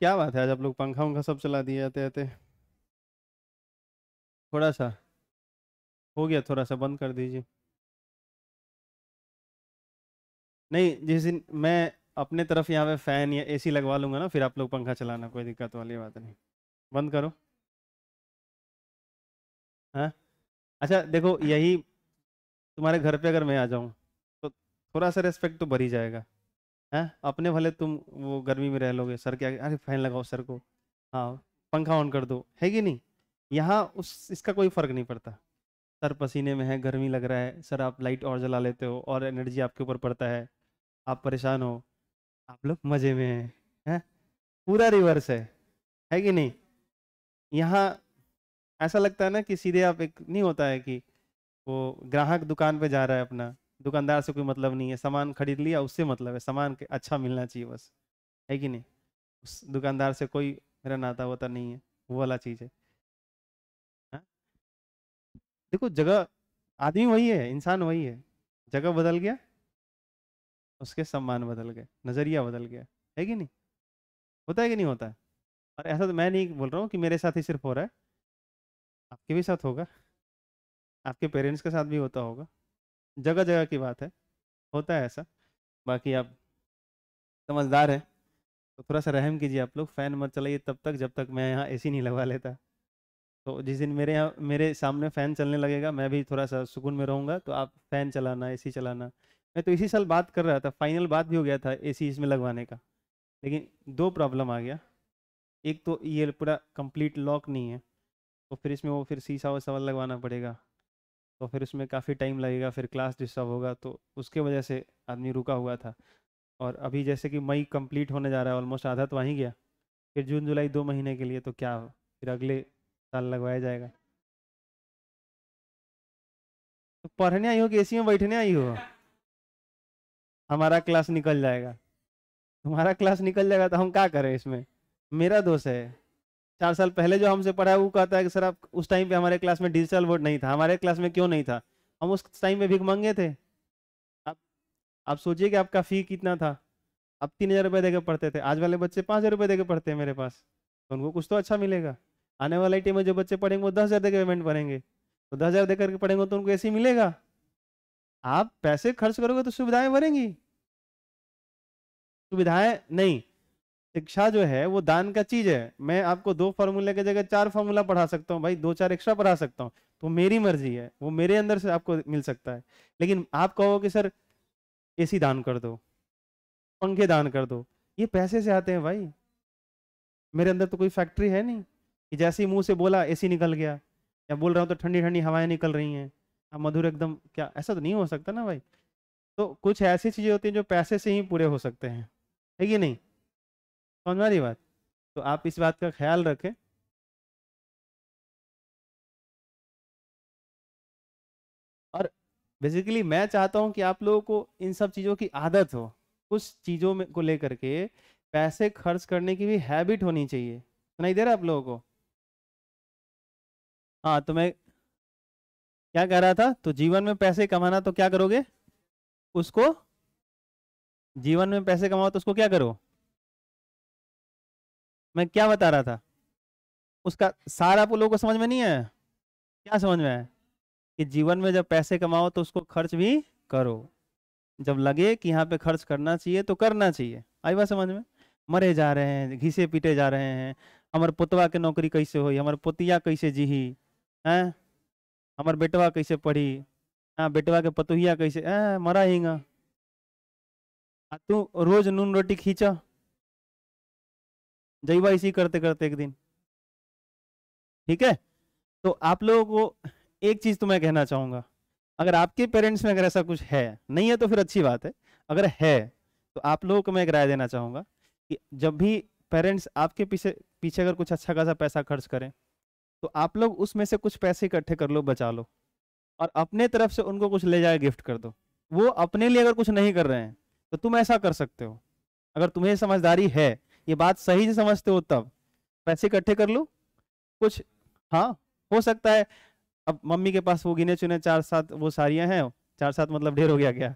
क्या बात है आज आप लोग पंखा वंखा सब चला दिए आते आते थोड़ा सा हो गया थोड़ा सा बंद कर दीजिए नहीं जिस दिन मैं अपने तरफ यहाँ पे फ़ैन या एसी लगवा लूँगा ना फिर आप लोग पंखा चलाना कोई दिक्कत वाली बात नहीं बंद करो हाँ अच्छा देखो यही तुम्हारे घर पे अगर मैं आ जाऊँ तो थोड़ा सा रेस्पेक्ट तो भर ही जाएगा हैं अपने भले तुम वो गर्मी में रह लोगे सर के आगे अरे फैन लगाओ सर को हाँ पंखा ऑन कर दो है कि नहीं यहाँ उस इसका कोई फ़र्क नहीं पड़ता सर पसीने में है गर्मी लग रहा है सर आप लाइट और जला लेते हो और एनर्जी आपके ऊपर पड़ता है आप परेशान हो आप लोग मज़े में हैं है? पूरा रिवर्स है है कि नहीं यहाँ ऐसा लगता है ना कि सीधे आप एक नहीं होता है कि वो ग्राहक दुकान पे जा रहा है अपना दुकानदार से कोई मतलब नहीं है सामान खरीद लिया उससे मतलब है सामान अच्छा मिलना चाहिए बस है कि नहीं उस दुकानदार से कोई मेरा नाता वाता नहीं है वो वाला चीज़ है हा? देखो जगह आदमी वही है इंसान वही है जगह बदल गया उसके सम्मान बदल गए नज़रिया बदल गया है कि नहीं होता है कि नहीं होता है और ऐसा तो मैं नहीं बोल रहा हूँ कि मेरे साथ ही सिर्फ हो रहा है आपके भी साथ होगा आपके पेरेंट्स के साथ भी होता होगा जगह जगह की बात है होता है ऐसा बाकी आप समझदार हैं तो थोड़ा सा रहम कीजिए आप लोग फ़ैन मत चलाइए तब तक जब तक मैं यहाँ एसी नहीं लगवा लेता तो जिस दिन मेरे यहाँ मेरे सामने फ़ैन चलने लगेगा मैं भी थोड़ा सा सुकून में रहूँगा तो आप फ़ैन चलाना एसी चलाना मैं तो इसी साल बात कर रहा था फाइनल बात भी हो गया था ए इसमें लगवाने का लेकिन दो प्रॉब्लम आ गया एक तो ये पूरा कंप्लीट लॉक नहीं है तो फिर इसमें वो फिर शीशा वसा लगवाना पड़ेगा तो फिर उसमें काफ़ी टाइम लगेगा फिर क्लास डिस्टर्ब होगा तो उसके वजह से आदमी रुका हुआ था और अभी जैसे कि मई कंप्लीट होने जा रहा है ऑलमोस्ट आधा तो वहीं गया फिर जून जुलाई दो महीने के लिए तो क्या फिर अगले साल लगवाया जाएगा तो पढ़ने आई हो कि एसी में बैठने आई हो हमारा क्लास निकल जाएगा हमारा क्लास निकल जाएगा तो हम क्या करें इसमें मेरा दोष है चार साल पहले जो हमसे पढ़ा है वो कहता है कि सर आप उस टाइम पे हमारे क्लास में डिजिटल वोट नहीं था हमारे क्लास में क्यों नहीं था हम उस टाइम में भीख मंगे थे आप आप सोचिए कि आपका फ़ी कितना था आप तीन हज़ार रुपये दे पढ़ते थे आज वाले बच्चे पाँच हज़ार रुपये देकर पढ़ते हैं मेरे पास तो उनको कुछ तो अच्छा मिलेगा आने वाले आई में जो बच्चे पढ़ेंगे वो दस हज़ार दे पेमेंट भरेंगे तो दस हज़ार दे करके पढ़ेंगे तो उनको ए मिलेगा आप पैसे खर्च करोगे तो सुविधाएँ बढ़ेंगी सुविधाएं नहीं शिक्षा जो है वो दान का चीज है मैं आपको दो फार्मूले की जगह चार फार्मूला पढ़ा सकता हूँ भाई दो चार एक्स्ट्रा पढ़ा सकता हूँ तो मेरी मर्जी है वो मेरे अंदर से आपको मिल सकता है लेकिन आप कहो कि सर ए दान कर दो पंखे दान कर दो ये पैसे से आते हैं भाई मेरे अंदर तो कोई फैक्ट्री है नहीं कि जैसे ही मुंह से बोला एसी निकल गया या बोल रहा हूँ तो ठंडी ठंडी हवाएं निकल रही हैं अब मधुर एकदम क्या ऐसा तो नहीं हो सकता ना भाई तो कुछ ऐसी चीज़ें होती हैं जो पैसे से ही पूरे हो सकते हैं है कि नहीं समझ आ बात तो आप इस बात का ख्याल रखें और बेसिकली मैं चाहता हूं कि आप लोगों को इन सब चीज़ों की आदत हो कुछ चीज़ों में को लेकर के पैसे खर्च करने की भी हैबिट होनी चाहिए सुनाई दे रहा आप लोगों को हाँ तो मैं क्या कह रहा था तो जीवन में पैसे कमाना तो क्या करोगे उसको जीवन में पैसे कमाओ तो उसको क्या करो मैं क्या बता रहा था उसका सारा आप लोगों को समझ में नहीं है क्या समझ में है कि जीवन में जब पैसे कमाओ तो उसको खर्च भी करो जब लगे कि यहाँ पे खर्च करना चाहिए तो करना चाहिए आई बात समझ में मरे जा रहे हैं घिसे पीटे जा रहे हैं हमारे पुतवा के नौकरी कैसे हुई हमारे पोतिया कैसे जीही हैं हमार बेटवा कैसे पढ़ी हाँ बेटवा के पतुहिया कैसे ए मरा ही तू रोज नून रोटी खींचा जईवाईसी करते करते एक दिन ठीक है तो आप लोगों को एक चीज तो मैं कहना चाहूंगा अगर आपके पेरेंट्स में अगर ऐसा कुछ है नहीं है तो फिर अच्छी बात है अगर है तो आप लोगों को मैं एक राय देना चाहूंगा कि जब भी पेरेंट्स आपके पीछे पीछे अगर कुछ अच्छा खासा पैसा खर्च करें तो आप लोग उसमें से कुछ पैसे इकट्ठे कर लो बचा लो और अपने तरफ से उनको कुछ ले जाए गिफ्ट कर दो वो अपने लिए अगर कुछ नहीं कर रहे हैं तो तुम ऐसा कर सकते हो अगर तुम्हें समझदारी है ये बात सही से समझते हो तब पैसे इकट्ठे कर लो कुछ हाँ हो सकता है अब मम्मी के पास वो गिने चुने चार सात वो सारियाँ हैं चार सात मतलब ढेर हो गया क्या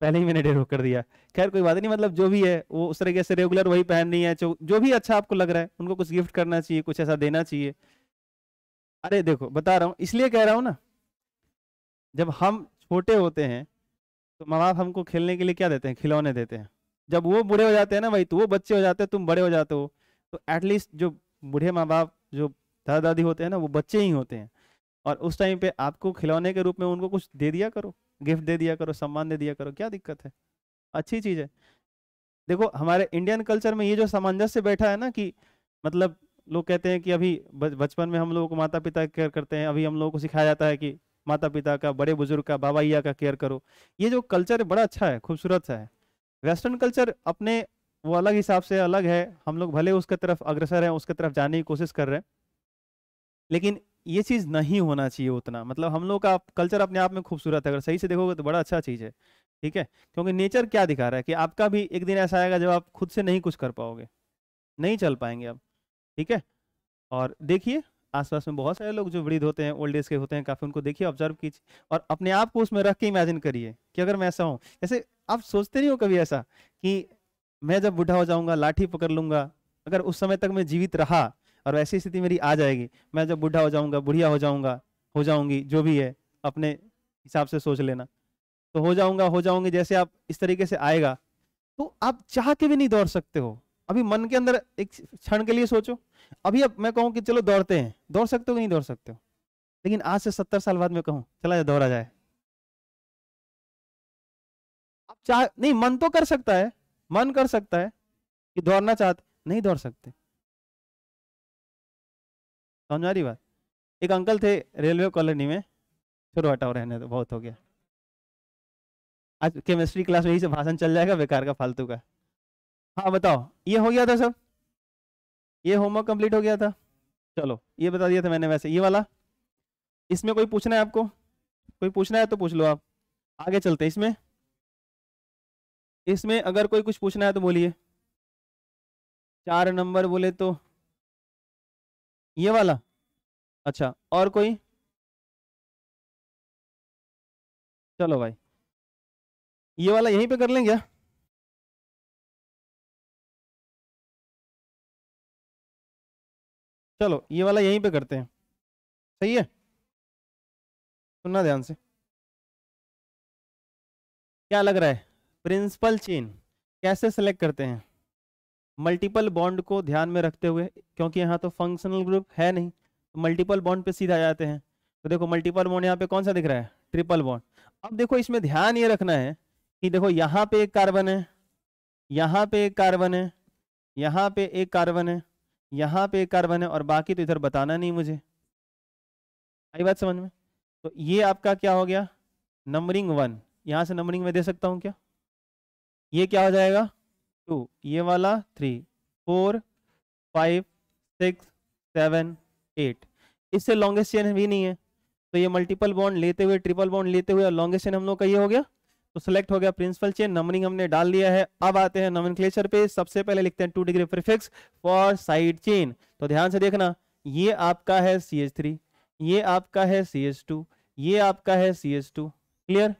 पहले ही मैंने ढेर कर दिया खैर कोई बात नहीं मतलब जो भी है वो उस तरीके से रेगुलर वही पहन रही है जो जो भी अच्छा आपको लग रहा है उनको कुछ गिफ्ट करना चाहिए कुछ ऐसा देना चाहिए अरे देखो बता रहा हूँ इसलिए कह रहा हूँ ना जब हम छोटे होते हैं तो माँ बाप हमको खेलने के लिए क्या देते हैं खिलौने देते हैं जब वो बूढ़े हो जाते हैं ना भाई तो वो बच्चे हो जाते हैं तुम बड़े हो जाते हो तो एटलीस्ट जो बूढ़े माँ बाप जो दादा दादी होते हैं ना वो बच्चे ही होते हैं और उस टाइम पे आपको खिलौने के रूप में उनको कुछ दे दिया करो गिफ्ट दे दिया करो सम्मान दे दिया करो क्या दिक्कत है अच्छी चीज़ है देखो हमारे इंडियन कल्चर में ये जो सामंजस्य बैठा है ना कि मतलब लोग कहते हैं कि अभी बचपन में हम लोगों को माता पिता केयर करते हैं अभी हम लोगों को सिखाया जाता है कि माता पिता का बड़े बुजुर्ग का बाबा का केयर करो ये जो कल्चर है बड़ा अच्छा है खूबसूरत सा है वेस्टर्न कल्चर अपने वो अलग हिसाब से अलग है हम लोग भले उसके तरफ अग्रसर हैं उसके तरफ जाने की कोशिश कर रहे हैं लेकिन ये चीज़ नहीं होना चाहिए उतना मतलब हम लोग का कल्चर अपने आप में खूबसूरत है अगर सही से देखोगे तो बड़ा अच्छा चीज़ है ठीक है क्योंकि नेचर क्या दिखा रहा है कि आपका भी एक दिन ऐसा आएगा जब आप खुद से नहीं कुछ कर पाओगे नहीं चल पाएंगे आप ठीक है और देखिए आसपास में बहुत सारे लोग जो वृद्ध होते हैं ओल्ड एज के होते हैं काफ़ी उनको देखिए ऑब्जर्व कीजिए और अपने आप को उसमें रख के इमेजिन करिए कि अगर मैं ऐसा हूँ जैसे आप सोचते नहीं हो कभी ऐसा कि मैं जब बूढ़ा हो जाऊंगा लाठी पकड़ लूंगा अगर उस समय तक मैं जीवित रहा और ऐसी स्थिति मेरी आ जाएगी मैं जब बूढ़ा हो जाऊंगा बुढ़िया हो जाऊंगा हो जाऊंगी जो भी है अपने हिसाब से सोच लेना तो हो जाऊंगा हो जाऊंगी जैसे आप इस तरीके से आएगा तो आप चाह के भी नहीं दौड़ सकते हो अभी मन के अंदर एक क्षण के लिए सोचो अभी अब मैं कहूँ कि चलो दौड़ते हैं दौड़ सकते हो कि नहीं दौड़ सकते हो लेकिन आज से सत्तर साल बाद मैं कहूँ चला जाए दौड़ा जाए चाह नहीं मन तो कर सकता है मन कर सकता है कि दौड़ना चाहते नहीं दौड़ सकते समझ रही बात एक अंकल थे रेलवे कॉलोनी में छोड़ो हटाओ रहने तो बहुत हो गया आज केमिस्ट्री क्लास में यही से भाषण चल जाएगा बेकार का फालतू का हाँ बताओ ये हो गया था सब ये होमवर्क कंप्लीट हो गया था चलो ये बता दिया था मैंने वैसे ये वाला इसमें कोई पूछना है आपको कोई पूछना है तो पूछ लो आप आगे चलते इसमें इसमें अगर कोई कुछ पूछना है तो बोलिए चार नंबर बोले तो ये वाला अच्छा और कोई चलो भाई ये वाला यहीं पे कर लेंगे चलो ये वाला यहीं पे करते हैं सही है सुनना ध्यान से क्या लग रहा है प्रिंसिपल चेन कैसे सेलेक्ट करते हैं मल्टीपल बॉन्ड को ध्यान में रखते हुए क्योंकि यहाँ तो फंक्शनल ग्रुप है नहीं तो मल्टीपल बॉन्ड पे सीधा जाते हैं तो देखो मल्टीपल बॉन्ड यहाँ पे कौन सा दिख रहा है ट्रिपल बॉन्ड अब देखो इसमें ध्यान ये रखना है कि देखो यहाँ पे एक कार्बन है यहाँ पे एक कार्बन है यहाँ पे एक कार्बन है यहाँ पे एक कार्बन है और बाकी तो इधर बताना नहीं मुझे आई बात समझ में तो ये आपका क्या हो गया नंबरिंग वन यहाँ से नंबरिंग में दे सकता हूँ क्या ये क्या हो जाएगा टू ये वाला three four five six seven eight इससे लॉन्गेस्ट चेन भी नहीं है तो ये मल्टीपल बॉन्ड लेते हुए ट्रिपल बॉन्ड लेते हुए लॉन्गेस्ट चेन हम लोग का ये हो गया तो सिलेक्ट हो गया प्रिंसिपल चेन नंबरिंग हमने डाल दिया है अब आते हैं नमन क्लेचर पे सबसे पहले लिखते हैं two degree prefix for side chain तो ध्यान से देखना ये आपका है सी एच थ्री ये आपका है सी एच टू ये आपका है सी एच टू क्लियर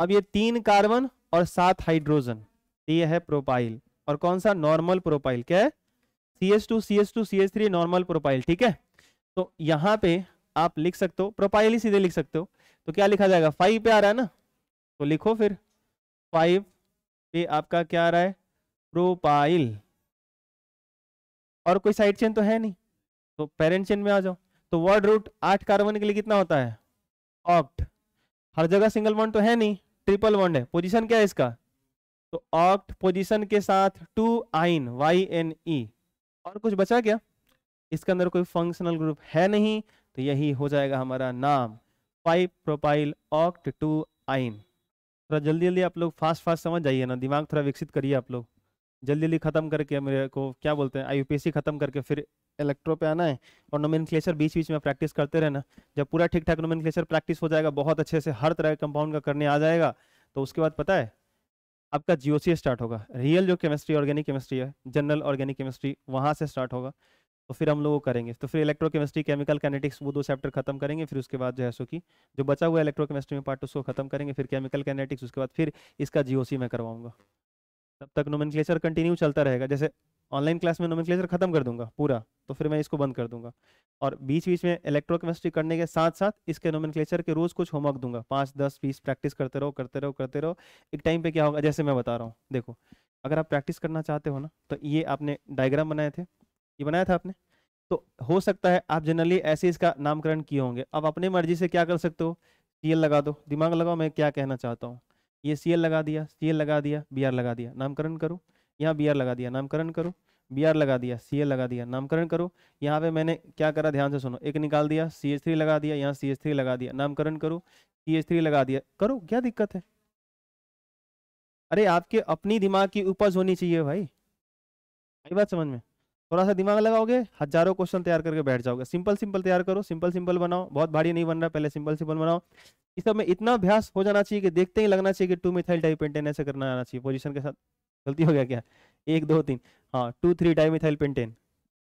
अब ये तीन कार्बन और सात हाइड्रोजन तो ये है प्रोपाइल और कौन सा नॉर्मल प्रोपाइल क्या है C S two C S two C S three normal propyl ठीक है तो यहाँ पे आप लिख सकते हो प्रोपाइल ही सीधे लिख सकते हो तो क्या लिखा जाएगा फाइव पे आ रहा है ना तो लिखो फिर फाइव पे आपका क्या आ रहा है प्रोपाइल और कोई साइड चेन तो है नहीं तो पेरेंट चेन में आ जाओ तो वर्ड रूट आठ कार्बन के लिए कितना होता है ऑक्ट हर जगह सिंगल वन तो है नहीं ट्रिपल बॉन्ड है पोजीशन क्या है इसका तो ऑक्ट पोजीशन के साथ two yne Y N E और कुछ बचा क्या इसके अंदर कोई फंक्शनल ग्रुप है नहीं तो यही हो जाएगा हमारा नाम five propyl oct two yne थोड़ा जल्दी जल्दी आप लोग फास्ट फास्ट समझ जाइए ना दिमाग थोड़ा विकसित करिए आप लोग जल्दी जल्दी ख़त्म करके मेरे को क्या बोलते हैं आई ख़त्म करके फिर इलेक्ट्रो पे आना है और नोमिन बीच बीच में प्रैक्टिस करते रहना जब पूरा ठीक ठाक नोमिन प्रैक्टिस हो जाएगा बहुत अच्छे से हर तरह के कंपाउंड का करने आ जाएगा तो उसके बाद पता है आपका जीओसी स्टार्ट होगा रियल जो केमिस्ट्री ऑर्गेनिक केमिस्ट्री है जनरल ऑर्गेनिक केमिस्ट्री वहाँ से स्टार्ट होगा तो फिर हम लोग करेंगे तो फिर इलेक्ट्रो केमिस्ट्री केमिकल कैनेटिक्स वो दो चैप्टर खत्म करेंगे फिर उसके बाद जो है सो कि जो बचा हुआ इलेक्ट्रो केमिस्ट्री में पार्ट उसको खत्म करेंगे फिर केमिकल कैनेटिक्स उसके बाद फिर इसका जीओसी मैं करवाऊंगा तब तक नोमिन कंटिन्यू चलता रहेगा जैसे ऑनलाइन क्लास में नोमिन खत्म कर दूंगा पूरा तो फिर मैं इसको बंद कर दूंगा और बीच बीच में इलेक्ट्रोकेमिस्ट्री करने के साथ साथ इसके नोमिन के रोज कुछ होमवर्क दूंगा पाँच दस बीस प्रैक्टिस करते रहो करते रहो करते रहो एक टाइम पे क्या होगा जैसे मैं बता रहा हूँ देखो अगर आप प्रैक्टिस करना चाहते हो ना तो ये आपने डायग्राम बनाए थे ये बनाया था आपने तो हो सकता है आप जनरली ऐसे इसका नामकरण किए होंगे अब अपने मर्जी से क्या कर सकते हो टी लगा दो दिमाग लगाओ मैं क्या कहना चाहता हूँ ये सी लगा दिया सी लगा दिया बी लगा दिया नामकरण करो यहाँ बी लगा दिया नामकरण करो बी लगा दिया सी लगा दिया नामकरण करो यहाँ पे मैंने क्या करा ध्यान से सुनो एक निकाल दिया सी एच थ्री लगा दिया यहाँ सी एच थ्री लगा दिया नामकरण करो सी एच थ्री लगा दिया करो क्या दिक्कत है अरे आपके अपनी दिमाग की उपज होनी चाहिए भाई आई बात समझ में थोड़ा सा दिमाग लगाओगे हजारों क्वेश्चन तैयार करके बैठ जाओगे सिंपल सिंपल तैयार करो सिंपल सिंपल बनाओ बहुत भारी नहीं बन रहा पहले सिंपल सिंपल बनाओ इस सब में इतना अभ्यास हो जाना चाहिए कि देखते ही लगना चाहिए कि टू मिथाइल डाइपेंटेन ऐसे करना आना चाहिए पोजिशन के साथ गलती हो गया क्या एक दो तीन हाँ two three di methyl pentane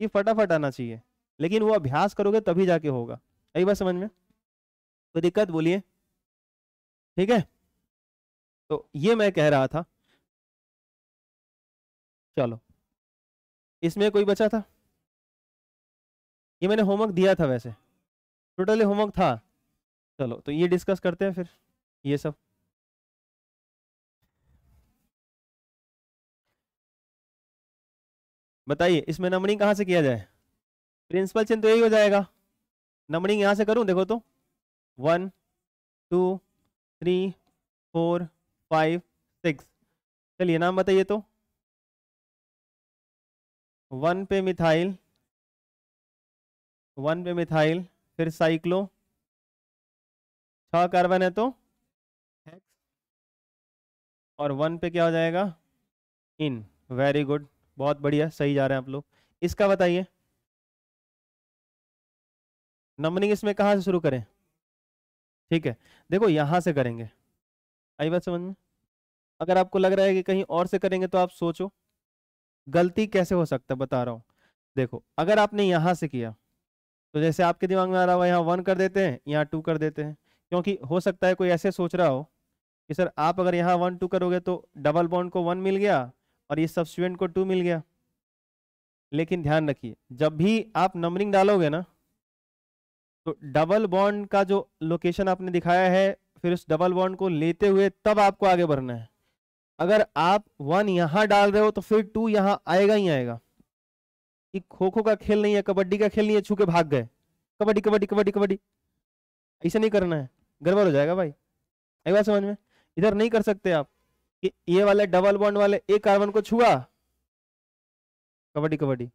ये फटाफट आना चाहिए लेकिन वो अभ्यास करोगे तभी जाके होगा यही बात समझ में कोई दिक्कत बोलिए ठीक है तो ये मैं कह रहा था चलो इसमें कोई बचा था ये मैंने होमवर्क दिया था वैसे टोटली होमवर्क था चलो तो ये डिस्कस करते हैं फिर ये सब बताइए इसमें नंबरिंग कहाँ से किया जाए प्रिंसिपल चिन्ह तो यही हो जाएगा नंबरिंग यहाँ से करूँ देखो तो one two three four five six चलिए नाम बताइए तो वन पे मिथाइल वन पे मिथाइल फिर साइक्लो छह कार्बन है तो हेक्स और वन पे क्या हो जाएगा इन वेरी गुड बहुत बढ़िया सही जा रहे हैं आप लोग इसका बताइए नंबरिंग इसमें कहाँ से शुरू करें ठीक है देखो यहाँ से करेंगे आई बात समझ में अगर आपको लग रहा है कि कहीं और से करेंगे तो आप सोचो गलती कैसे हो सकता है बता रहा हूँ देखो अगर आपने यहाँ से किया तो जैसे आपके दिमाग में आ रहा हो यहाँ वन कर देते हैं यहाँ टू कर देते हैं क्योंकि हो सकता है कोई ऐसे सोच रहा हो कि सर आप अगर यहाँ वन टू करोगे तो डबल बॉन्ड को वन मिल गया और ये सब को टू मिल गया लेकिन ध्यान रखिए जब भी आप नंबरिंग डालोगे ना तो डबल बॉन्ड का जो लोकेशन आपने दिखाया है फिर उस डबल बॉन्ड को लेते हुए तब आपको आगे बढ़ना है अगर आप वन यहाँ डाल रहे हो तो फिर टू यहाँ आएगा ही आएगा ये खो खो का खेल नहीं है कबड्डी का खेल नहीं है छू के भाग गए कबड्डी कबड्डी कबड्डी कबड्डी ऐसा नहीं करना है गड़बड़ हो जाएगा भाई आई बात समझ में इधर नहीं कर सकते आप कि ये वाले डबल बॉन्ड वाले एक कार्बन को छुआ कबड्डी कबड्डी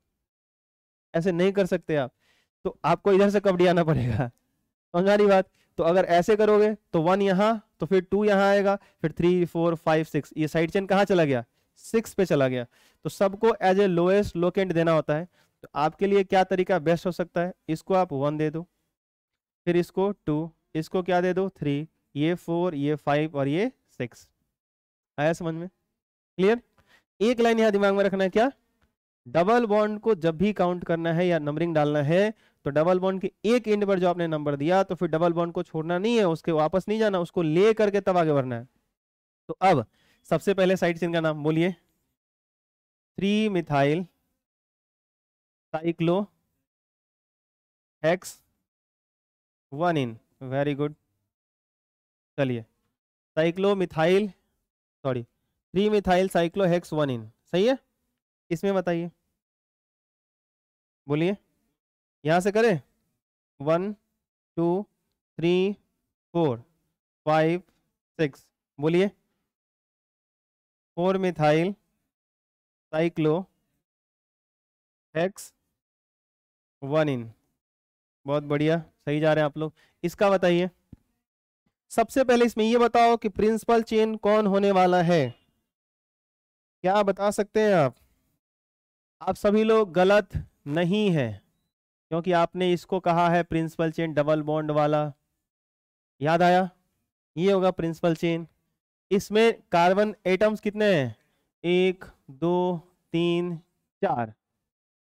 ऐसे नहीं कर सकते आप तो आपको इधर से कबड्डी आना पड़ेगा समझा रही बात तो अगर ऐसे करोगे तो वन यहाँ तो फिर टू यहाँ आएगा फिर थ्री फोर फाइव सिक्स ये साइड चेन कहाँ चला गया सिक्स पे चला गया तो सबको एज ए लोएस्ट लोकेंट देना होता है तो आपके लिए क्या तरीका बेस्ट हो सकता है इसको आप वन दे दो फिर इसको टू इसको क्या दे दो थ्री ये फोर ये फाइव और ये सिक्स आया समझ में क्लियर एक लाइन यहाँ दिमाग में रखना है क्या डबल बॉन्ड को जब भी काउंट करना है या नंबरिंग डालना है तो डबल बॉन्ड के एक एंड पर जो आपने नंबर दिया तो फिर डबल बॉन्ड को छोड़ना नहीं है उसके वापस नहीं जाना उसको ले करके तब आगे बढ़ना है तो अब सबसे पहले साइड चेन का नाम बोलिए three methyl cyclo hex one ene very good चलिए cyclo methyl sorry three methyl cyclo hex one ene सही है इसमें बताइए बोलिए यहाँ से करें one two three four five six बोलिए four methyl cyclo hex one ene बहुत बढ़िया सही जा रहे हैं आप लोग इसका बताइए सबसे पहले इसमें ये बताओ कि प्रिंसिपल चेन कौन होने वाला है क्या बता सकते हैं आप आप सभी लोग गलत नहीं हैं क्योंकि आपने इसको कहा है प्रिंसिपल चेन डबल बॉन्ड वाला याद आया ये होगा प्रिंसिपल चेन इसमें कार्बन एटम्स कितने हैं एक दो तीन चार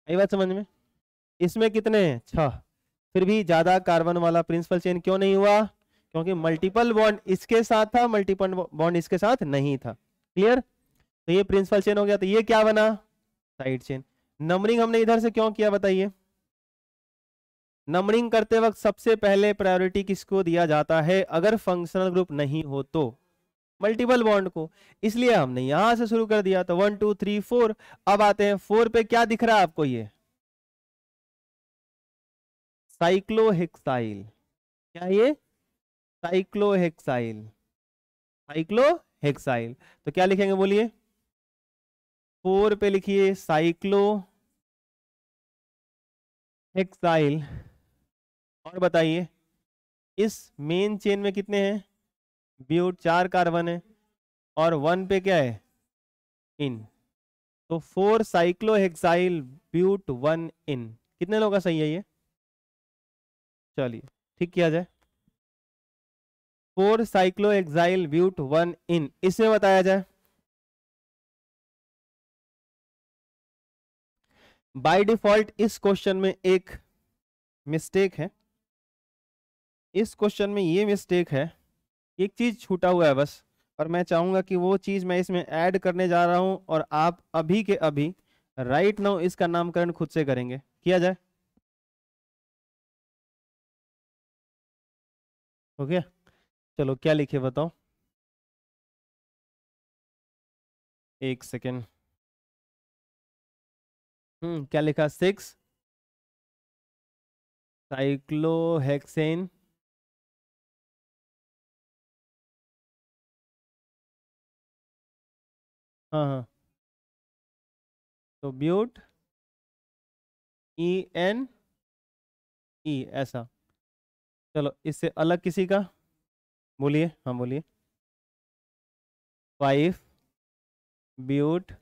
आई बात समझ में इसमें कितने हैं छह फिर भी ज़्यादा कार्बन वाला प्रिंसिपल चेन क्यों नहीं हुआ क्योंकि मल्टीपल बॉन्ड इसके साथ था मल्टीपल बॉन्ड इसके साथ नहीं था क्लियर तो ये प्रिंसिपल चेन हो गया तो ये क्या बना साइड चेन नंबरिंग हमने इधर से क्यों किया बताइए नंबरिंग करते वक्त सबसे पहले प्रायोरिटी किसको दिया जाता है अगर फंक्शनल ग्रुप नहीं हो तो मल्टीपल बॉन्ड को इसलिए हमने यहां से शुरू कर दिया तो वन टू थ्री फोर अब आते हैं फोर पे क्या दिख रहा है आपको ये साइक्लोहेक्साइल क्या ये साइक्लोहेक्साइल साइक्लोहेक्साइल तो क्या लिखेंगे बोलिए फोर पे लिखिए साइक्लो हेक्साइल और बताइए इस मेन चेन में कितने हैं ब्यूट चार कार्बन है और वन पे क्या है इन तो four cyclohexyl but one ene कितने लोगों का सही है ये चलिए ठीक किया जाए four cyclohexyl but one ene इसे बताया जाए बाय डिफॉल्ट इस क्वेश्चन में एक मिस्टेक है इस क्वेश्चन में ये मिस्टेक है एक चीज़ छूटा हुआ है बस और मैं चाहूँगा कि वो चीज़ मैं इसमें ऐड करने जा रहा हूँ और आप अभी के अभी राइट नाउ इसका नामकरण खुद से करेंगे किया जाए ओके गया चलो क्या लिखे बताओ एक सेकेंड हम्म क्या लिखा सिक्स साइक्लोहेक्सेन हाँ हाँ तो ब्यूट ई एन ई ऐसा चलो इससे अलग किसी का बोलिए हाँ बोलिए five but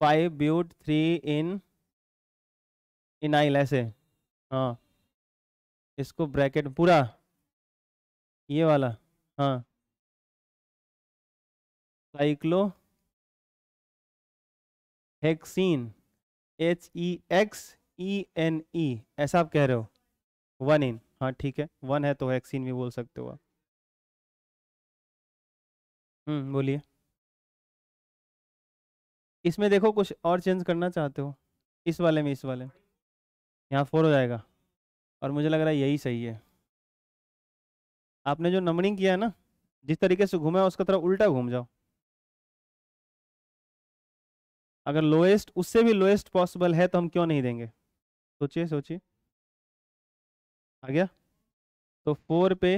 five but three enyl ऐसे हाँ इसको ब्रैकेट पूरा ये वाला हाँ cyclo hexene H E X E N E ऐसा आप कह रहे हो वन इन हाँ ठीक है वन है तो हेक्सीन भी बोल सकते हो आप हम्म बोलिए इसमें देखो कुछ और चेंज करना चाहते हो इस वाले में इस वाले में यहाँ फोर हो जाएगा और मुझे लग रहा है यही सही है आपने जो नंबरिंग किया है ना जिस तरीके से घूमा उसका तरह उल्टा घूम जाओ अगर लोएस्ट उससे भी लोएस्ट पॉसिबल है तो हम क्यों नहीं देंगे सोचिए सोचिए आ गया तो फोर पे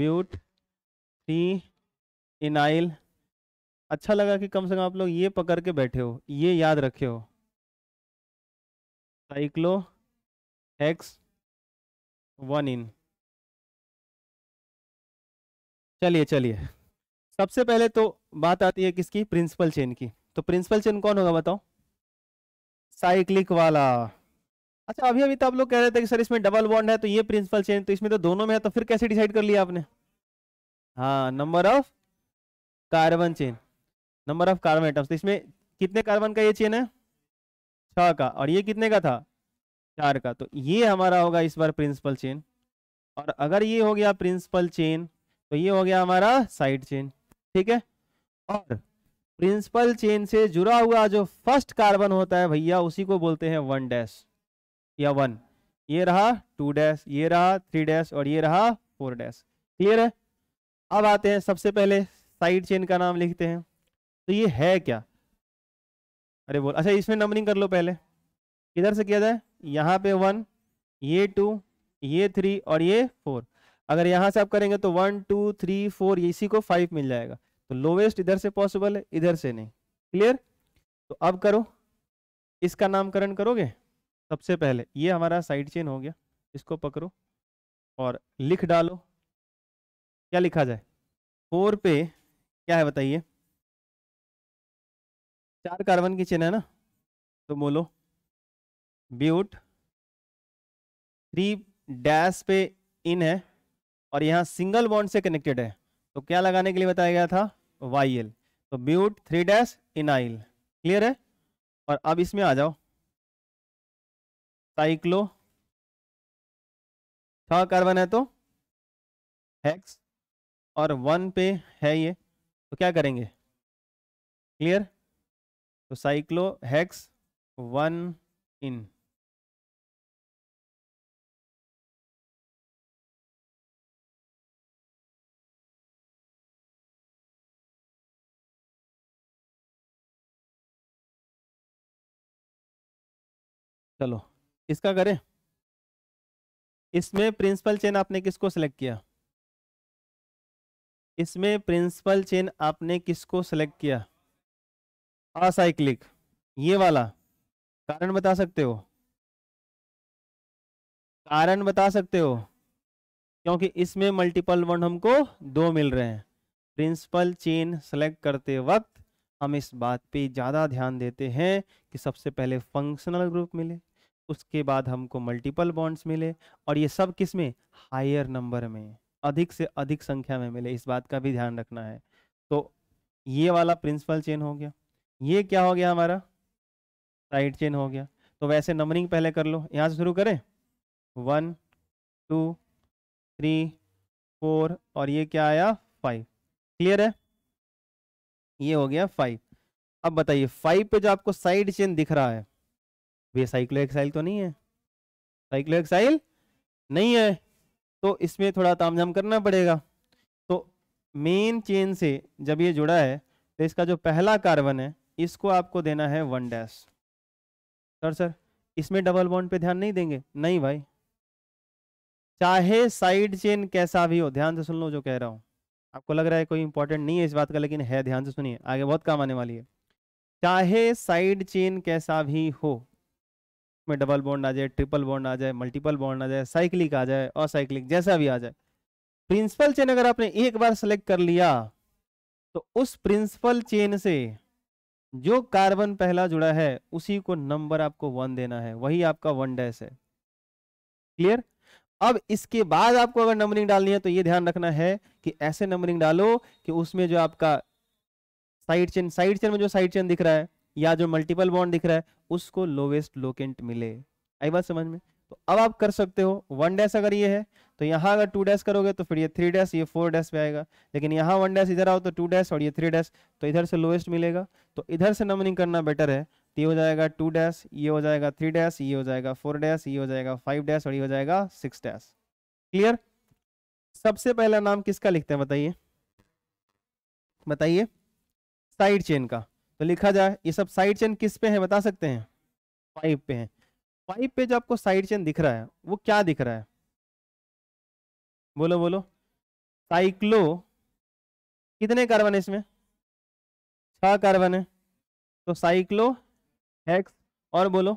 ब्यूट सी इनाइल अच्छा लगा कि कम से कम आप लोग ये पकड़ के बैठे हो ये याद रखे हो साइक्लो एक्स वन इन चलिए चलिए सबसे पहले तो बात आती है किसकी प्रिंसिपल चेन की तो प्रिंसिपल चेन कौन होगा बताओ साइक्लिक वाला अच्छा अभी अभी तो आप लोग कह रहे थे कि सर इसमें डबल बॉन्ड है तो ये प्रिंसिपल चेन तो इसमें तो दोनों में है तो फिर कैसे डिसाइड कर लिया आपने हाँ number of carbon chain number of carbon items तो इसमें कितने कार्बन का ये चेन है छः का और ये कितने का था चार का तो ये हमारा होगा इस बार प्रिंसिपल चेन और अगर ये हो गया प्रिंसिपल चेन तो ये हो गया हमारा साइड चेन ठीक है और प्रिंसिपल चेन से जुड़ा हुआ जो फर्स्ट कार्बन होता है भैया उसी को बोलते हैं वन डैश या वन ये रहा टू डैश ये रहा थ्री डैश और ये रहा फोर डैश क्लियर है अब आते हैं सबसे पहले साइड चेन का नाम लिखते हैं तो ये है क्या अरे बोल अच्छा इसमें नंबरिंग कर लो पहले किधर से किया जाए यहाँ पे वन ये टू ये थ्री और ये फोर अगर यहाँ से आप करेंगे तो वन टू थ्री फोर इसी को फाइव मिल जाएगा तो लोवेस्ट इधर से पॉसिबल है इधर से नहीं क्लियर तो अब करो इसका नामकरण करोगे सबसे पहले ये हमारा साइड चेन हो गया इसको पकड़ो और लिख डालो क्या लिखा जाए फोर पे क्या है बताइए चार कार्बन की चेन है ना तो बोलो ब्यूट थ्री डैश पे इन है और यहाँ सिंगल बॉन्ड से कनेक्टेड है तो क्या लगाने के लिए बताया गया था वाई एल तो but three dash enyl clear है और अब इसमें आ जाओ साइक्लो छ कार्बन है तो हेक्स और वन पे है ये तो क्या करेंगे क्लियर तो साइक्लो हेक्स वन इन चलो इसका करें इसमें प्रिंसिपल चेन आपने किसको सेलेक्ट किया इसमें प्रिंसिपल चेन आपने किसको सेलेक्ट किया असाइक्लिक हाँ, ये वाला कारण बता सकते हो कारण बता सकते हो क्योंकि इसमें मल्टीपल वन हमको दो मिल रहे हैं प्रिंसिपल चेन सेलेक्ट करते वक्त हम इस बात पे ज़्यादा ध्यान देते हैं कि सबसे पहले फंक्शनल ग्रुप मिले उसके बाद हमको मल्टीपल बॉन्ड्स मिले और ये सब किस में हायर नंबर में अधिक से अधिक संख्या में मिले इस बात का भी ध्यान रखना है तो ये वाला प्रिंसिपल चेन हो गया ये क्या हो गया हमारा साइड चेन हो गया तो वैसे नंबरिंग पहले कर लो यहाँ से शुरू करें वन टू थ्री फोर और ये क्या आया फाइव क्लियर है ये हो गया फाइव अब बताइए फाइव पे जो आपको साइड चेन दिख रहा है भैया साइक्लो एक्साइल तो नहीं है साइक्लो एक्साइल नहीं है तो इसमें थोड़ा तामझाम करना पड़ेगा तो मेन चेन से जब ये जुड़ा है तो इसका जो पहला कार्बन है इसको आपको देना है वन डैश सर सर इसमें डबल बॉन्ड पे ध्यान नहीं देंगे नहीं भाई चाहे साइड चेन कैसा भी हो ध्यान से सुन लो जो कह रहा हूँ आपको लग रहा है कोई इंपॉर्टेंट नहीं है इस बात का लेकिन है ध्यान से सुनिए आगे बहुत काम आने वाली है चाहे साइड चेन कैसा भी हो में डबल बॉन्ड आ जाए ट्रिपल बॉन्ड आ जाए मल्टीपल बॉन्ड आ जाए साइक्लिक आ जाए असाइक्लिक जैसा भी आ जाए प्रिंसिपल चेन अगर आपने एक बार सेलेक्ट कर लिया तो उस प्रिंसिपल चेन से जो कार्बन पहला जुड़ा है उसी को नंबर आपको वन देना है वही आपका वन डैश है क्लियर अब इसके बाद आपको अगर नंबरिंग डालनी है तो ये ध्यान रखना है कि ऐसे नंबरिंग डालो कि उसमें जो आपका साइड चेन साइड चेन में जो साइड चेन दिख रहा है या जो मल्टीपल बॉन्ड दिख रहा है उसको लोवेस्ट लोकेंट मिले आई बात समझ में तो अब आप कर सकते हो वन डैश अगर ये है तो यहाँ अगर टू डैश करोगे तो फिर ये थ्री डैश ये फोर डैश पे आएगा लेकिन यहाँ वन डैश इधर आओ तो टू डैश और ये थ्री डैश तो इधर से लोएस्ट मिलेगा तो इधर से नंबरिंग करना बेटर है तो ये हो जाएगा टू डैश ये हो जाएगा थ्री डैश ये हो जाएगा फोर डैश ये हो जाएगा फाइव डैश और ये हो जाएगा सिक्स डैश क्लियर सबसे पहला नाम किसका लिखते हैं बताइए बताइए साइड चेन का तो लिखा जाए ये सब साइड चेन किस पे है बता सकते हैं पाइप पे है पाइप पे जो आपको साइड चेन दिख रहा है वो क्या दिख रहा है बोलो बोलो साइक्लो कितने कार्बन है इसमें छह कार्बन है तो साइक्लो हेक्स और बोलो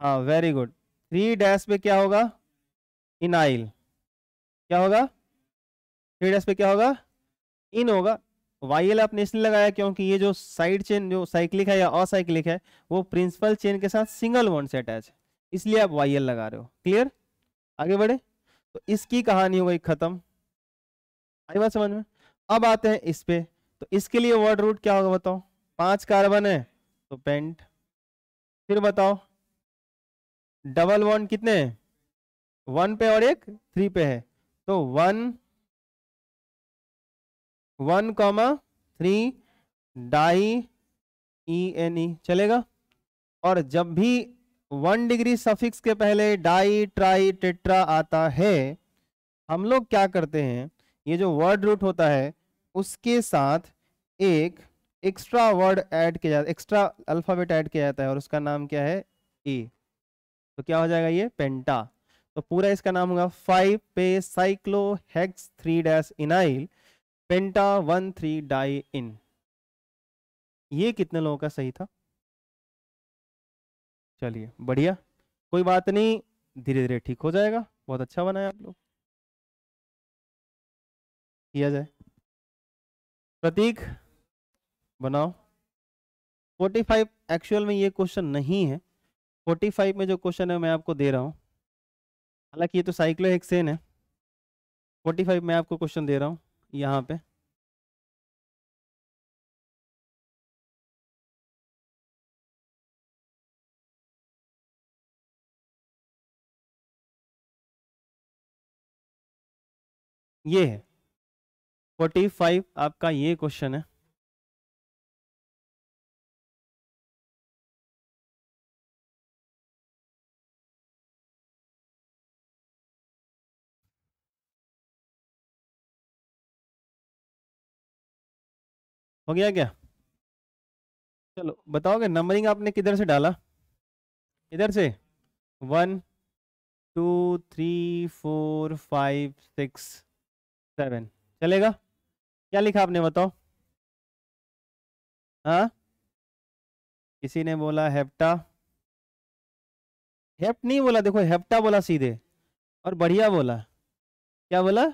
हाँ वेरी गुड थ्री डैश पे क्या होगा इनाइल क्या होगा थ्री डैश पे क्या होगा इन होगा वाई एल आपने इसलिए लगाया क्योंकि ये जो साइड चेन जो साइक्लिक है या असाइक्लिक है वो प्रिंसिपल चेन के साथ सिंगल वन से अटैच है इसलिए आप वाई एल लगा रहे हो क्लियर आगे बढ़े तो इसकी कहानी हो गई खत्म आई बात समझ में अब आते हैं इस पे तो इसके लिए वर्ड रूट क्या होगा बताओ पांच कार्बन है तो पेंट फिर बताओ डबल वन कितने वन पे और एक थ्री पे है तो one one comma three di E N E चलेगा और जब भी वन डिग्री सफिक्स के पहले डाई ट्राई टेट्रा आता है हम लोग क्या करते हैं ये जो वर्ड रूट होता है उसके साथ एक एक्स्ट्रा वर्ड ऐड किया जाता है एक्स्ट्रा अल्फ़ाबेट ऐड किया जाता है और उसका नाम क्या है ए e। तो क्या हो जाएगा ये पेंटा तो पूरा इसका नाम होगा फाइव पे cyclo hex three dash enyl penta one three di ene ये कितने लोगों का सही था चलिए बढ़िया कोई बात नहीं धीरे धीरे ठीक हो जाएगा बहुत अच्छा बनाया आप लोग किया जाए प्रतीक बनाओ 45 एक्चुअल में ये क्वेश्चन नहीं है 45 में जो क्वेश्चन है मैं आपको दे रहा हूँ हालांकि ये तो साइक्लो है 45 में आपको क्वेश्चन दे रहा हूँ यहाँ पे ये है फोर्टी फाइव आपका ये क्वेश्चन है हो गया क्या चलो बताओगे नंबरिंग आपने किधर से डाला इधर से one two three four five six seven चलेगा क्या लिखा आपने बताओ हाँ किसी ने बोला हेप्टा हेप्ट नहीं बोला देखो हेप्टा बोला सीधे और बढ़िया बोला क्या बोला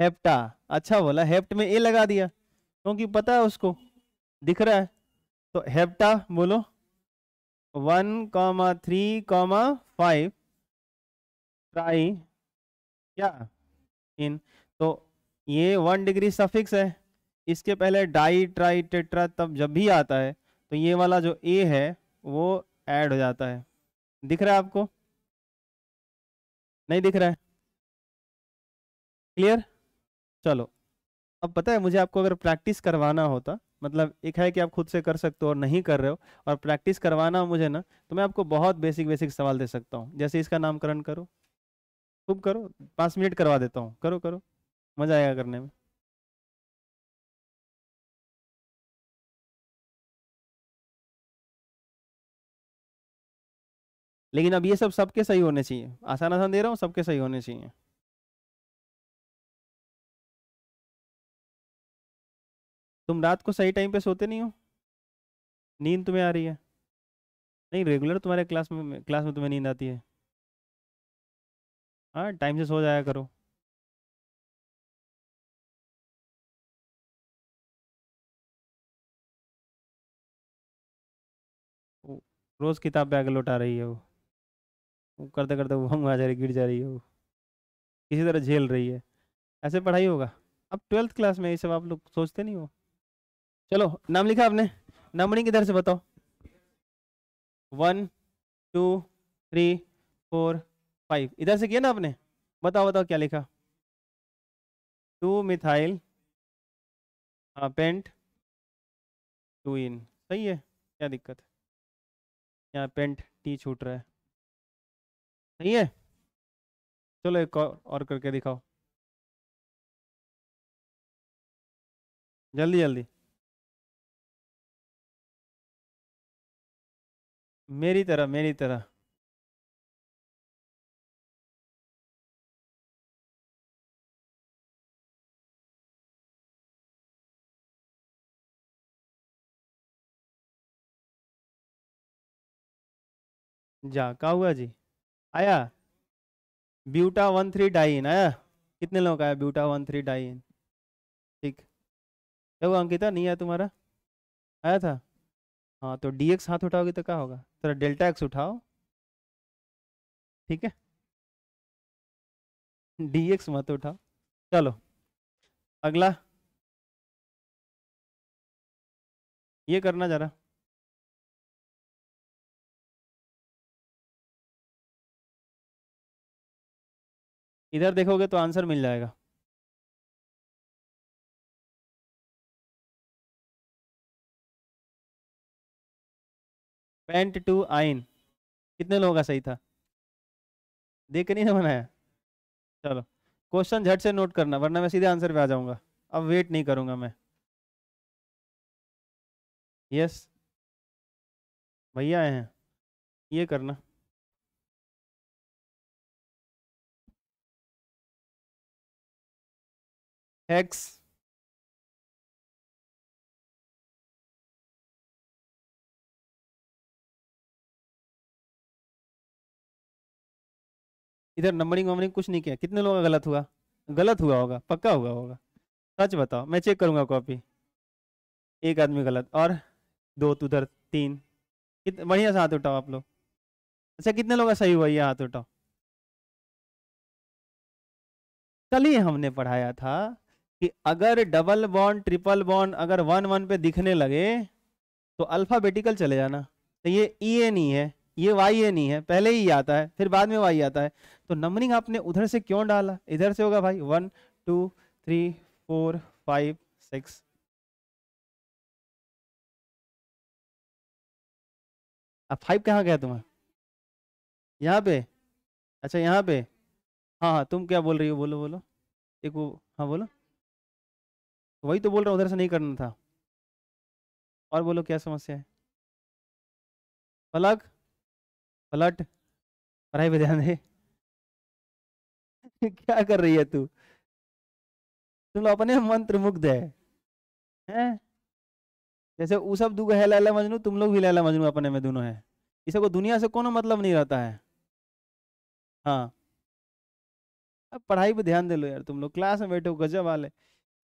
हेप्टा अच्छा बोला हेप्ट में ए लगा दिया क्योंकि पता है उसको दिख रहा है तो हेप्टा बोलो one comma three comma five tri क्या इन तो ये वन डिग्री सफिक्स है इसके पहले डाई ट्राई टेट्रा तब जब भी आता है तो ये वाला जो ए है वो ऐड हो जाता है दिख रहा है आपको नहीं दिख रहा है क्लियर चलो अब पता है मुझे आपको अगर प्रैक्टिस करवाना होता मतलब एक है कि आप खुद से कर सकते हो और नहीं कर रहे हो और प्रैक्टिस करवाना हो मुझे ना तो मैं आपको बहुत बेसिक बेसिक सवाल दे सकता हूँ जैसे इसका नामकरण करो खूब करो पाँच मिनट करवा देता हूँ करो करो मज़ा आएगा करने में लेकिन अब ये सब सबके सही होने चाहिए आसान आसान दे रहा हूँ सबके सही होने चाहिए तुम रात को सही टाइम पे सोते नहीं हो नींद तुम्हें आ रही है नहीं रेगुलर तुम्हारे क्लास में क्लास में तुम्हें नींद आती है हाँ टाइम से सो जाया करो रोज़ किताब पे आगे लौटा रही है वो वो करते करते वो भंग आ जा रही गिर जा रही है वो किसी तरह झेल रही है ऐसे पढ़ाई होगा अब ट्वेल्थ क्लास में ये सब आप लोग सोचते नहीं हो चलो नाम लिखा आपने नंबरिंग किधर से बताओ one two three four five इधर से किया ना आपने बताओ बताओ क्या लिखा टू मिथाइल हाँ पेंट टू इन सही है क्या दिक्कत है यहाँ पेंट टी छूट रहा है सही है चलो एक और, और करके दिखाओ जल्दी जल्दी मेरी तरह मेरी तरह जा का हुआ जी आया ब्यूटा वन थ्री डाइन आया कितने लोग आया ब्यूटा वन थ्री डाइन ठीक देखो अंकिता नहीं आया तुम्हारा आया था हाँ तो dx हाथ उठाओगे तो क्या होगा तो डेल्टा एक्स उठाओ ठीक है dx मत उठाओ चलो अगला ये करना जरा इधर देखोगे तो आंसर मिल जाएगा पेंट टू आइन कितने लोगों का सही था देख नहीं ना बनाया चलो क्वेश्चन झट से नोट करना वरना मैं सीधे आंसर पे आ जाऊंगा अब वेट नहीं करूंगा मैं यस भैया आए हैं ये करना हेक्स इधर नंबरिंग वंबरिंग कुछ नहीं किया कितने लोगों का गलत हुआ गलत हुआ होगा पक्का हुआ होगा सच बताओ मैं चेक करूंगा कॉपी एक आदमी गलत और दो तो उधर तीन कितने बढ़िया से हाथ उठाओ आप लोग अच्छा कितने लोग का सही हुआ ये हाथ उठाओ कल ही हमने पढ़ाया था कि अगर डबल बॉन्ड ट्रिपल बॉन्ड अगर वन वन पे दिखने लगे तो अल्फाबेटिकल चले जाना तो ये ई e ए नहीं है ये वाई नहीं है पहले ही आता है फिर बाद में वाई आता है तो नंबरिंग आपने उधर से क्यों डाला इधर से होगा भाई one two three four five six अब फाइव कहाँ गया तुम्हें यहाँ पे अच्छा यहाँ पे हाँ हाँ तुम क्या बोल रही हो बोलो बोलो एक वो हाँ बोलो तो वही तो बोल रहा हूँ उधर से नहीं करना था और बोलो क्या समस्या है पलक पलट पढ़ाई पे ध्यान दे क्या कर रही है तू तुम लोग अपने मंत्र मुग्ध है हैं जैसे वो सब दू है लैला मजनू तुम लोग भी लैला मजनू अपने में दोनों है इसे को दुनिया से कोनो मतलब नहीं रहता है हाँ अब पढ़ाई पे ध्यान दे लो यार तुम लोग क्लास में बैठे हो गजब वाले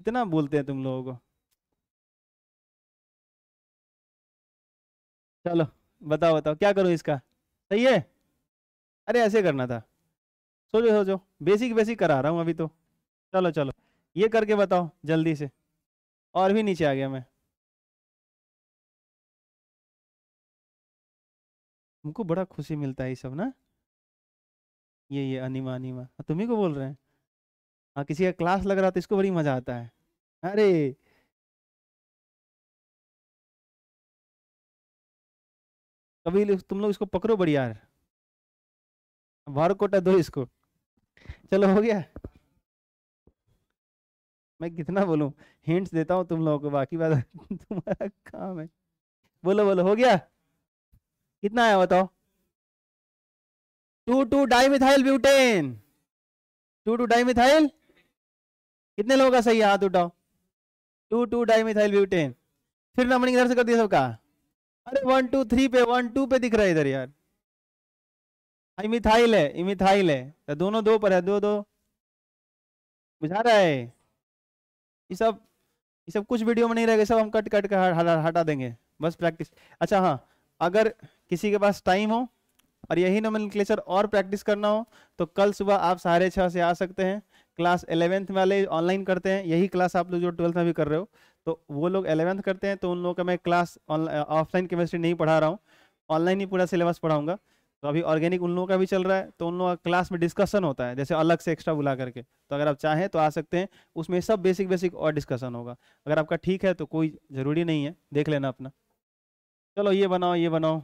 इतना बोलते हैं तुम लोगों को चलो बताओ बताओ क्या करूँ इसका सही है अरे ऐसे करना था सोचो सोचो बेसिक बेसिक करा रहा हूँ अभी तो चलो चलो ये करके बताओ जल्दी से और भी नीचे आ गया मैं हमको बड़ा खुशी मिलता है ये सब ना ये ये अनिमा अनिमा हाँ, तुम्ही को बोल रहे हैं हाँ किसी का क्लास लग रहा था तो इसको बड़ी मजा आता है अरे अभी तुम लोग इसको पकड़ो बड़ी यार भार कोटा दो इसको चलो हो गया मैं कितना बोलूं हिंट्स देता हूं तुम लोगों को बाकी बात तुम्हारा काम है बोलो बोलो हो गया कितना आया बताओ two two di methyl butane two two dimethyl कितने लोगों का सही हाथ उठाओ टू टू मिथाइल ब्यूटेन फिर नंबरिंग इधर से कर दिया सबका अरे वन टू थ्री पे वन टू पे दिख रहा है इधर यार हाँ, इमिथाइल है इमिथाइल है तो दोनों दो पर है दो दो बुझा रहा है ये सब ये सब कुछ वीडियो में नहीं रहेगा सब हम कट कट कर हटा देंगे बस प्रैक्टिस अच्छा हाँ अगर किसी के पास टाइम हो और यही नोमन और प्रैक्टिस करना हो तो कल सुबह आप साढ़े छः से आ सकते हैं क्लास एलेवेंथ वाले ऑनलाइन करते हैं यही क्लास आप लोग जो ट्वेल्थ में भी कर रहे हो तो वो लोग एलेवेंथ करते हैं तो उन लोगों का मैं क्लास ऑफलाइन केमिस्ट्री नहीं पढ़ा रहा हूँ ऑनलाइन ही पूरा सिलेबस पढ़ाऊँगा तो अभी ऑर्गेनिक उन लोगों का भी चल रहा है तो उन लोगों का क्लास में डिस्कशन होता है जैसे अलग से एक्स्ट्रा बुला करके तो अगर आप चाहें तो आ सकते हैं उसमें सब बेसिक बेसिक और डिस्कशन होगा अगर आपका ठीक है तो कोई ज़रूरी नहीं है देख लेना अपना चलो ये बनाओ ये बनाओ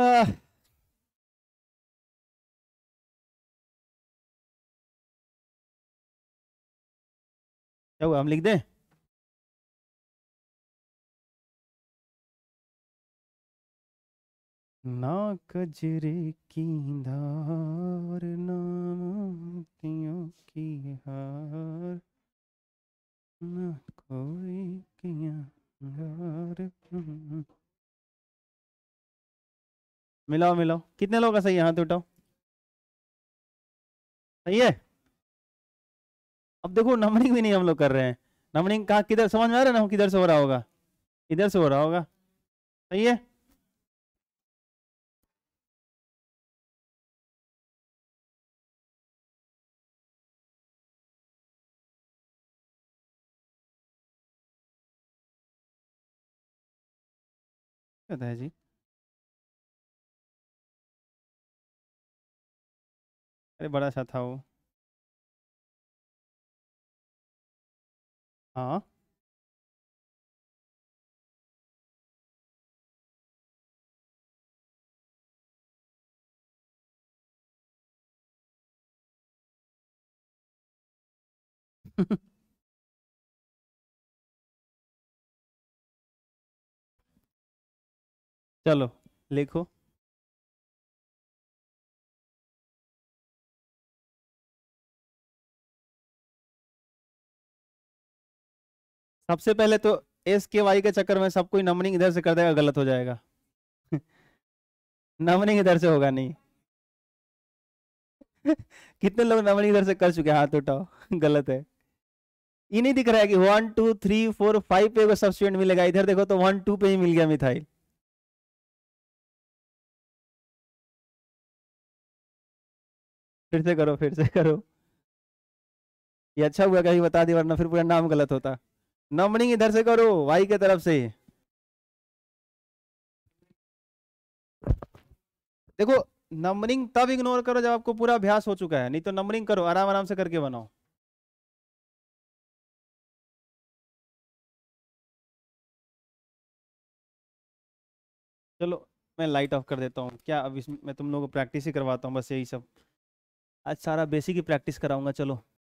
क्या हुआ हम लिख दें ना कजरे की धार नाम मोतियों की हार ना कोई किया हार हम्म। मिलाओ मिलाओ कितने लोग का सही है हाथ उठाओ सही है अब देखो नंबरिंग भी नहीं हम लोग कर रहे हैं नंबरिंग कहा किधर समझ में आ रहा है ना किधर से हो रहा होगा इधर से हो रहा होगा सही है जी अरे बड़ा सा था वो हाँ चलो लिखो सबसे पहले तो एस के वाई के चक्कर में सब कोई नंबरिंग इधर से कर देगा गलत हो जाएगा नंबरिंग इधर से होगा नहीं कितने लोग नंबरिंग इधर से कर चुके हैं हाथ उठाओ गलत है ये नहीं दिख रहा है कि one two three four five पे सब्सिडेंट मिलेगा इधर देखो तो वन टू पे ही मिल गया मिथाइल फिर से करो फिर से करो ये अच्छा हुआ कहीं बता दी वरना फिर पूरा नाम गलत होता नंबरिंग इधर से करो वाई के तरफ से देखो नंबरिंग तब इग्नोर करो जब आपको पूरा अभ्यास हो चुका है नहीं तो नंबरिंग करो आराम आराम से करके बनाओ चलो मैं लाइट ऑफ कर देता हूँ क्या अब इसमें मैं तुम लोगों को प्रैक्टिस ही करवाता हूँ बस यही सब आज सारा बेसिक ही प्रैक्टिस कराऊंगा चलो